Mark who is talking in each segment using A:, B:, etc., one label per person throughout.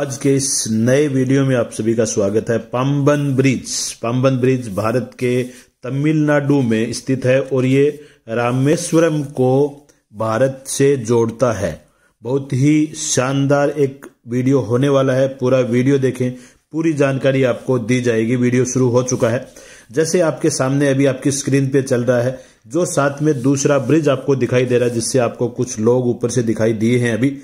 A: आज के इस नए वीडियो में आप सभी का स्वागत है पाम्बन ब्रिज पाम्बन ब्रिज भारत के तमिलनाडु में स्थित है और ये रामेश्वरम को भारत से जोड़ता है बहुत ही शानदार एक वीडियो होने वाला है पूरा वीडियो देखें पूरी जानकारी आपको दी जाएगी वीडियो शुरू हो चुका है जैसे आपके सामने अभी आपकी स्क्रीन पे चल रहा है जो साथ में दूसरा ब्रिज आपको दिखाई दे रहा है जिससे आपको कुछ लोग ऊपर से दिखाई दिए हैं अभी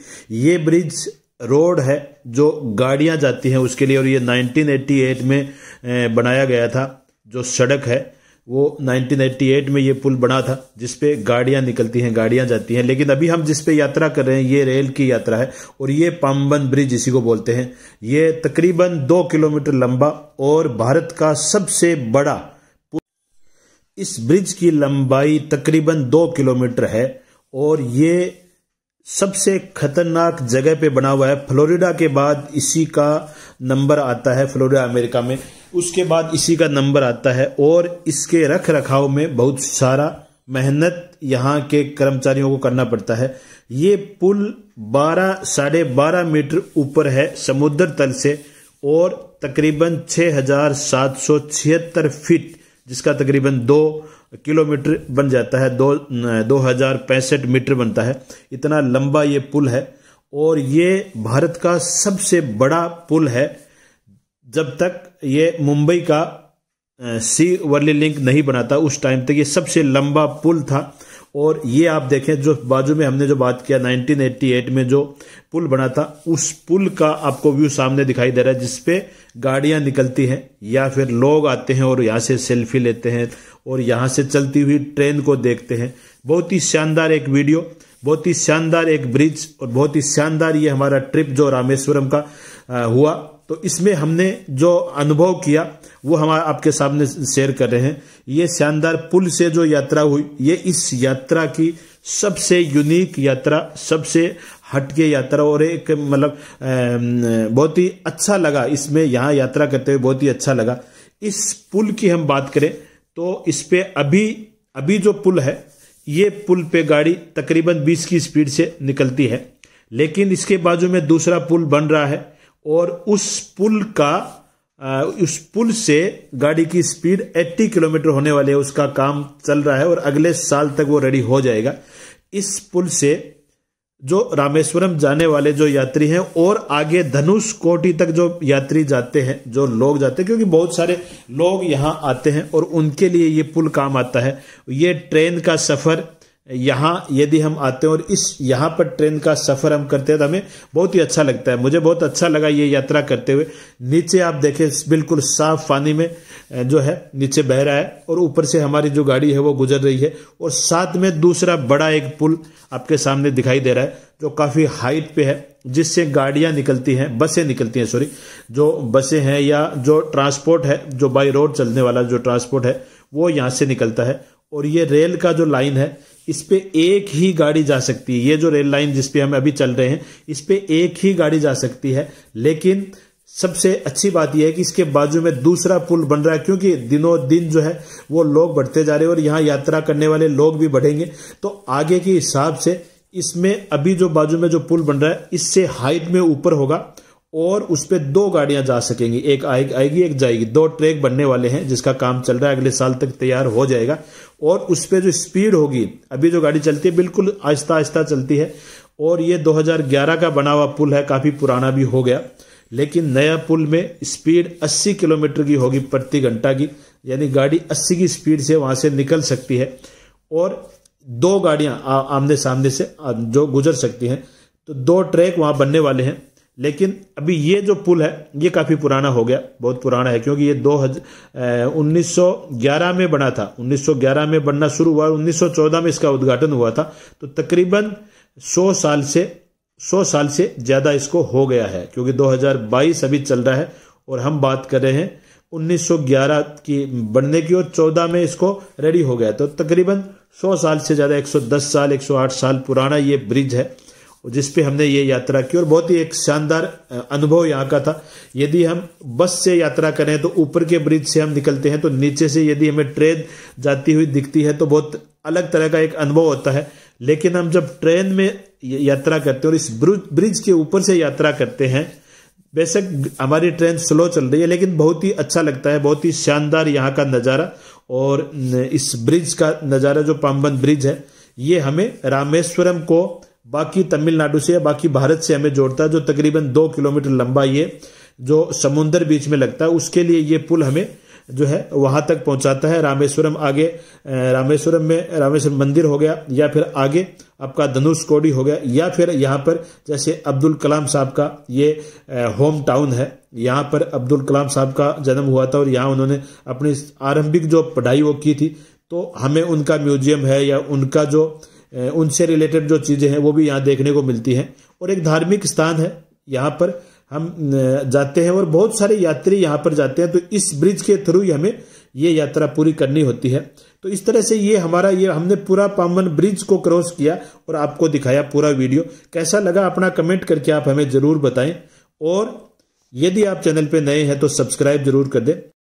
A: ये ब्रिज रोड है जो गाड़ियां जाती हैं उसके लिए और ये 1988 में बनाया गया था जो सड़क है वो 1988 में ये पुल बना था जिसपे गाड़ियां निकलती हैं गाड़ियां जाती हैं लेकिन अभी हम जिस पे यात्रा कर रहे हैं ये रेल की यात्रा है और ये पामबन ब्रिज इसी को बोलते हैं ये तकरीबन दो किलोमीटर लंबा और भारत का सबसे बड़ा पुल इस ब्रिज की लंबाई तकरीबन दो किलोमीटर है और ये सबसे खतरनाक जगह पे बना हुआ है फ्लोरिडा के बाद इसी का नंबर आता है फ्लोरिडा अमेरिका में उसके बाद इसी का नंबर आता है और इसके रख रखाव में बहुत सारा मेहनत यहाँ के कर्मचारियों को करना पड़ता है ये पुल बारह साढ़े बारह मीटर ऊपर है समुद्र तल से और तकरीबन छः हजार सात सौ छिहत्तर फीट जिसका तकरीबन दो किलोमीटर बन जाता है दो दो हज़ार पैंसठ मीटर बनता है इतना लंबा ये पुल है और ये भारत का सबसे बड़ा पुल है जब तक ये मुंबई का सी वर्ली लिंक नहीं बनाता उस टाइम तक ये सबसे लंबा पुल था और ये आप देखें जो बाजू में हमने जो बात किया 1988 में जो पुल बना था उस पुल का आपको व्यू सामने दिखाई दे रहा है जिसपे गाड़ियां निकलती हैं या फिर लोग आते हैं और यहाँ से सेल्फी लेते हैं और यहाँ से चलती हुई ट्रेन को देखते हैं बहुत ही शानदार एक वीडियो बहुत ही शानदार एक ब्रिज और बहुत ही शानदार ये हमारा ट्रिप जो रामेश्वरम का हुआ तो इसमें हमने जो अनुभव किया वो हम आपके सामने शेयर कर रहे हैं ये शानदार पुल से जो यात्रा हुई ये इस यात्रा की सबसे यूनिक यात्रा सबसे हटके यात्रा और एक मतलब बहुत ही अच्छा लगा इसमें यहाँ यात्रा करते हुए बहुत ही अच्छा लगा इस पुल की हम बात करें तो इस पर अभी अभी जो पुल है ये पुल पे गाड़ी तकरीबन 20 की स्पीड से निकलती है लेकिन इसके बाजू में दूसरा पुल बन रहा है और उस पुल का उस पुल से गाड़ी की स्पीड 80 किलोमीटर होने वाली है उसका काम चल रहा है और अगले साल तक वो रेडी हो जाएगा इस पुल से जो रामेश्वरम जाने वाले जो यात्री हैं और आगे धनुष कोटी तक जो यात्री जाते हैं जो लोग जाते हैं क्योंकि बहुत सारे लोग यहां आते हैं और उनके लिए ये पुल काम आता है ये ट्रेन का सफ़र यहाँ यदि हम आते हैं और इस यहाँ पर ट्रेन का सफ़र हम करते हैं तो हमें बहुत ही अच्छा लगता है मुझे बहुत अच्छा लगा ये यात्रा करते हुए नीचे आप देखें बिल्कुल साफ पानी में जो है नीचे बह रहा है और ऊपर से हमारी जो गाड़ी है वो गुजर रही है और साथ में दूसरा बड़ा एक पुल आपके सामने दिखाई दे रहा है जो काफ़ी हाइट पे है जिससे गाड़ियां निकलती हैं बसें निकलती हैं सॉरी जो बसें हैं या जो ट्रांसपोर्ट है जो बाई रोड चलने वाला जो ट्रांसपोर्ट है वो यहाँ से निकलता है और ये रेल का जो लाइन है इस पे एक ही गाड़ी जा सकती है ये जो रेल लाइन जिसपे हम अभी चल रहे हैं इस पे एक ही गाड़ी जा सकती है लेकिन सबसे अच्छी बात यह है कि इसके बाजू में दूसरा पुल बन रहा है क्योंकि दिनों दिन जो है वो लोग बढ़ते जा रहे हैं और यहाँ यात्रा करने वाले लोग भी बढ़ेंगे तो आगे के हिसाब से इसमें अभी जो बाजू में जो पुल बन रहा है इससे हाइट में ऊपर होगा और उस पर दो गाड़ियां जा सकेंगी एक आए, आएगी एक जाएगी दो ट्रैक बनने वाले हैं जिसका काम चल रहा है अगले साल तक तैयार हो जाएगा और उस पर जो स्पीड होगी अभी जो गाड़ी चलती है बिल्कुल आहिस्ता आहिस्ता चलती है और ये 2011 का बना हुआ पुल है काफ़ी पुराना भी हो गया लेकिन नया पुल में स्पीड 80 किलोमीटर की होगी प्रति घंटा की यानी गाड़ी 80 की स्पीड से वहाँ से निकल सकती है और दो गाड़ियाँ आमने सामने से जो गुजर सकती हैं तो दो ट्रैक वहाँ बनने वाले हैं लेकिन अभी ये जो पुल है ये काफ़ी पुराना हो गया बहुत पुराना है क्योंकि ये दो हजार उन्नीस में बना था 1911 में बनना शुरू हुआ और 1914 में इसका उद्घाटन हुआ था तो तकरीबन 100 साल से 100 साल से ज़्यादा इसको हो गया है क्योंकि 2022 अभी चल रहा है और हम बात कर रहे हैं 1911 की बनने की और 14 में इसको रेडी हो गया तो तकरीबन 100 साल से ज़्यादा 110 साल 108 साल पुराना ये ब्रिज है जिस पे हमने ये यात्रा की और बहुत ही एक शानदार अनुभव यहाँ का था यदि हम बस से यात्रा करें तो ऊपर के ब्रिज से हम निकलते हैं तो नीचे से यदि हमें ट्रेन जाती हुई दिखती है तो बहुत अलग तरह का एक अनुभव होता है लेकिन हम जब ट्रेन में यात्रा करते हैं और इस ब्रिज के ऊपर से यात्रा करते हैं बेशक हमारी ट्रेन स्लो चल रही है लेकिन बहुत ही अच्छा लगता है बहुत ही शानदार यहाँ का नज़ारा और इस ब्रिज का नज़ारा जो पामबन ब्रिज है ये हमें रामेश्वरम को बाकी तमिलनाडु से या बाकी भारत से हमें जोड़ता है जो तकरीबन दो किलोमीटर लंबा ये जो समुन्द्र बीच में लगता है उसके लिए ये पुल हमें जो है वहां तक पहुंचाता है रामेश्वरम आगे रामेश्वरम में रामेश्वर मंदिर हो गया या फिर आगे आपका धनुष कोडी हो गया या फिर यहाँ पर जैसे अब्दुल कलाम साहब का ये होम टाउन है यहाँ पर अब्दुल कलाम साहब का जन्म हुआ था और यहाँ उन्होंने अपनी आरंभिक जो पढ़ाई वो की थी तो हमें उनका म्यूजियम है या उनका जो उनसे रिलेटेड जो चीज़ें हैं वो भी यहाँ देखने को मिलती हैं और एक धार्मिक स्थान है यहाँ पर हम जाते हैं और बहुत सारे यात्री यहाँ पर जाते हैं तो इस ब्रिज के थ्रू ही हमें ये यात्रा पूरी करनी होती है तो इस तरह से ये हमारा ये हमने पूरा पामन ब्रिज को क्रॉस किया और आपको दिखाया पूरा वीडियो कैसा लगा अपना कमेंट करके आप हमें ज़रूर बताएं और यदि आप चैनल पर नए हैं तो सब्सक्राइब जरूर कर दें